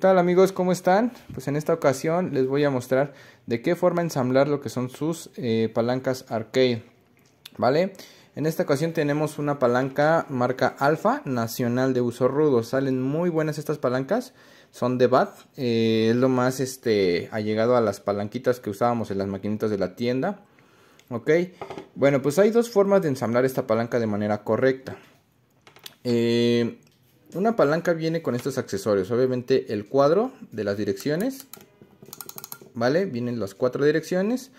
tal amigos? ¿Cómo están? Pues en esta ocasión les voy a mostrar de qué forma ensamblar lo que son sus eh, palancas arcade. ¿Vale? En esta ocasión tenemos una palanca marca Alfa Nacional de uso rudo. Salen muy buenas estas palancas. Son de BAT. Eh, es lo más este, ha llegado a las palanquitas que usábamos en las maquinitas de la tienda. ¿Ok? Bueno, pues hay dos formas de ensamblar esta palanca de manera correcta. Eh, una palanca viene con estos accesorios. Obviamente el cuadro de las direcciones. ¿Vale? Vienen las cuatro direcciones.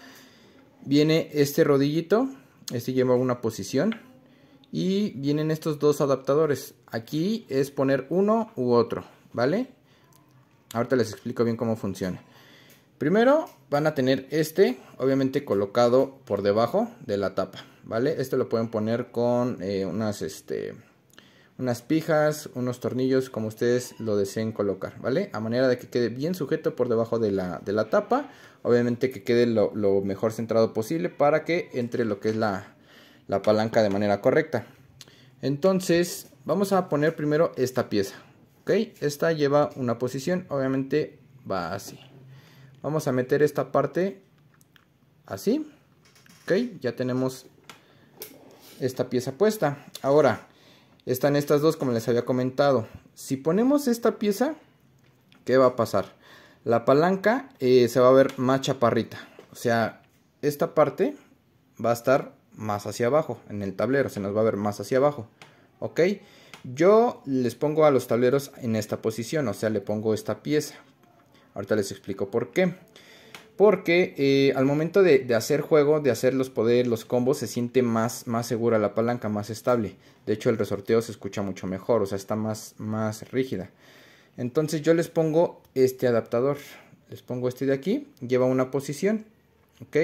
Viene este rodillito. Este lleva una posición. Y vienen estos dos adaptadores. Aquí es poner uno u otro. ¿Vale? Ahorita les explico bien cómo funciona. Primero van a tener este, obviamente colocado por debajo de la tapa, ¿vale? Este lo pueden poner con eh, unas, este, unas pijas, unos tornillos como ustedes lo deseen colocar, ¿vale? A manera de que quede bien sujeto por debajo de la, de la tapa, obviamente que quede lo, mejor centrado posible para que entre lo que es la, la palanca de manera correcta. Entonces vamos a poner primero esta pieza, ¿ok? Esta lleva una posición, obviamente va así. Vamos a meter esta parte así, ¿ok? Ya tenemos esta pieza puesta. Ahora están estas dos como les había comentado. Si ponemos esta pieza, ¿qué va a pasar? La palanca eh, se va a ver más chaparrita. O sea, esta parte va a estar más hacia abajo en el tablero. Se nos va a ver más hacia abajo. ¿Ok? Yo les pongo a los tableros en esta posición. O sea, le pongo esta pieza. Ahorita les explico por qué. Porque eh, al momento de, hacer juego, de hacer los poderes, los combos, se siente más, segura la palanca, más estable. De hecho, el resorteo se escucha mucho mejor, o sea, está más, más rígida. Entonces yo les pongo este adaptador. Les pongo este de aquí, lleva una posición, ¿ok?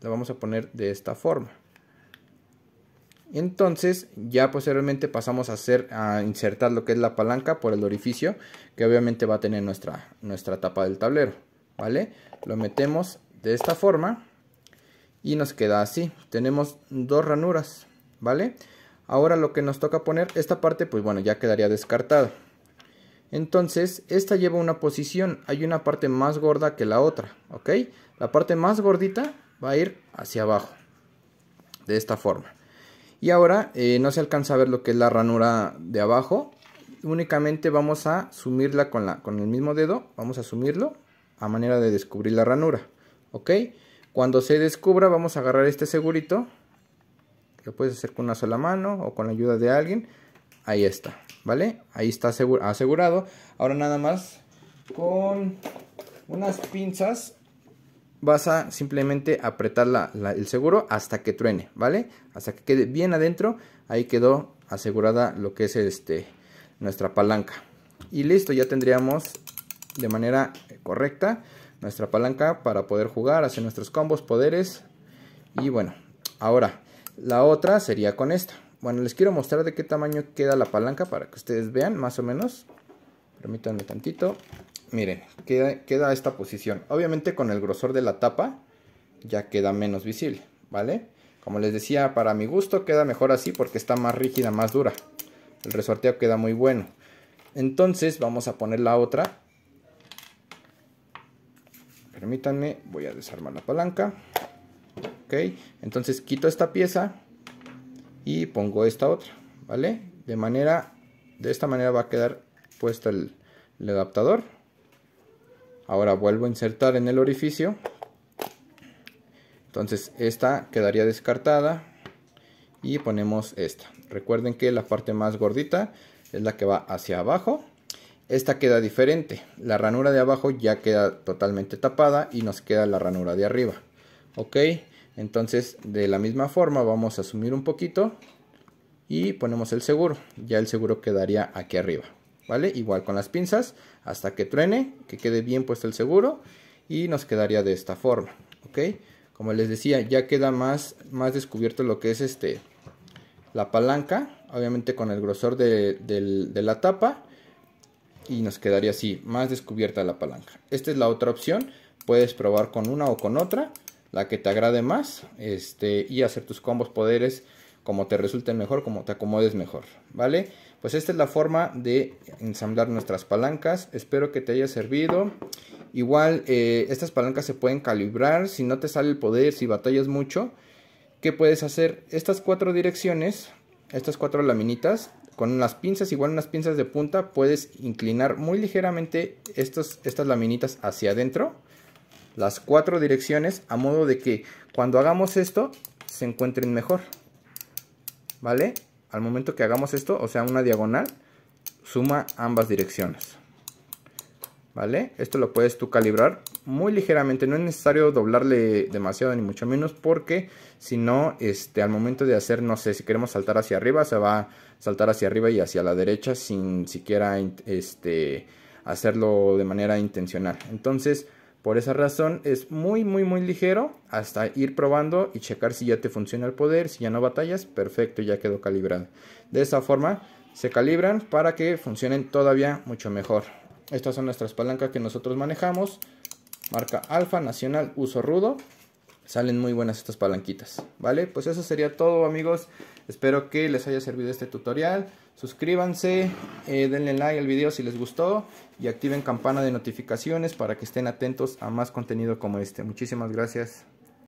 La vamos a poner de esta forma. Entonces ya posteriormente pasamos a hacer a insertar lo que es la palanca por el orificio que obviamente va a tener nuestra, nuestra tapa del tablero. ¿vale? Lo metemos de esta forma y nos queda así. Tenemos dos ranuras, ¿vale? Ahora lo que nos toca poner, esta parte pues bueno, ya quedaría descartada. Entonces, esta lleva una posición, hay una parte más gorda que la otra, ¿ok? La parte más gordita va a ir hacia abajo, de esta forma. Y ahora eh, no se alcanza a ver lo que es la ranura de abajo, únicamente vamos a sumirla con, la, con el mismo dedo, vamos a sumirlo a manera de descubrir la ranura. ¿Ok? Cuando se descubra vamos a agarrar este segurito. Lo puedes hacer con una sola mano o con la ayuda de alguien. Ahí está, ¿vale? Ahí está asegurado. Ahora nada más con unas pinzas vas a simplemente apretar el seguro hasta que truene, ¿vale? Hasta que quede bien adentro. Ahí quedó asegurada lo que es este nuestra palanca. Y listo, ya tendríamos de manera correcta nuestra palanca para poder jugar, hacer nuestros combos, poderes. Y bueno, ahora la otra sería con esta. Bueno, les quiero mostrar de qué tamaño queda la palanca para que ustedes vean más o menos. Permítanme tantito. Miren, queda, queda esta posición. Obviamente con el grosor de la tapa ya queda menos visible, ¿vale? Como les decía, para mi gusto queda mejor así porque está más rígida, más dura. El resorteo queda muy bueno. Entonces vamos a poner la otra Permítanme, voy a desarmar la palanca. Ok, entonces quito esta pieza y pongo esta otra, ¿vale? De manera, de esta manera va a quedar puesto el adaptador. Ahora vuelvo a insertar en el orificio. Entonces esta quedaría descartada y ponemos esta. Recuerden que la parte más gordita es la que va hacia abajo esta queda diferente. La ranura de abajo ya queda totalmente tapada y nos queda la ranura de arriba. Ok, entonces de la misma forma vamos a asumir un poquito y ponemos el seguro. Ya el seguro quedaría aquí arriba. ¿Vale? Igual con las pinzas hasta que truene, que quede bien puesto el seguro y nos quedaría de esta forma. Ok, como les decía, ya queda más, más descubierto lo que es este la palanca obviamente con el grosor de, la tapa y nos quedaría así, más descubierta la palanca. Esta es la otra opción, puedes probar con una o con otra, la que te agrade más este, y hacer tus combos poderes como te resulten mejor, como te acomodes mejor, ¿vale? Pues esta es la forma de ensamblar nuestras palancas, espero que te haya servido. Igual, eh, estas palancas se pueden calibrar, si no te sale el poder, si batallas mucho, ¿qué puedes hacer? Estas cuatro direcciones, estas cuatro laminitas, con unas pinzas, igual unas pinzas de punta, puedes inclinar muy ligeramente estas laminitas hacia adentro. Las cuatro direcciones, a modo de que cuando hagamos esto, se encuentren mejor. ¿Vale? Al momento que hagamos esto, o sea, una diagonal, suma ambas direcciones. ¿vale? Esto lo puedes tú calibrar muy ligeramente, no es necesario doblarle demasiado ni mucho menos porque si no, este, al momento de hacer, no sé, si queremos saltar hacia arriba, se va a saltar hacia arriba y hacia la derecha sin siquiera este, hacerlo de manera intencional. Entonces, por esa razón es muy, muy, muy ligero hasta ir probando y checar si ya te funciona el poder, si ya no batallas, perfecto, ya quedó calibrado. De esa forma se calibran para que funcionen todavía mucho mejor. Estas son nuestras palancas que nosotros manejamos. Marca Alfa Nacional Uso Rudo. Salen muy buenas estas palanquitas, ¿vale? Pues eso sería todo amigos. Espero que les haya servido este tutorial. Suscríbanse, eh, denle like al video si les gustó y activen campana de notificaciones para que estén atentos a más contenido como este. Muchísimas gracias.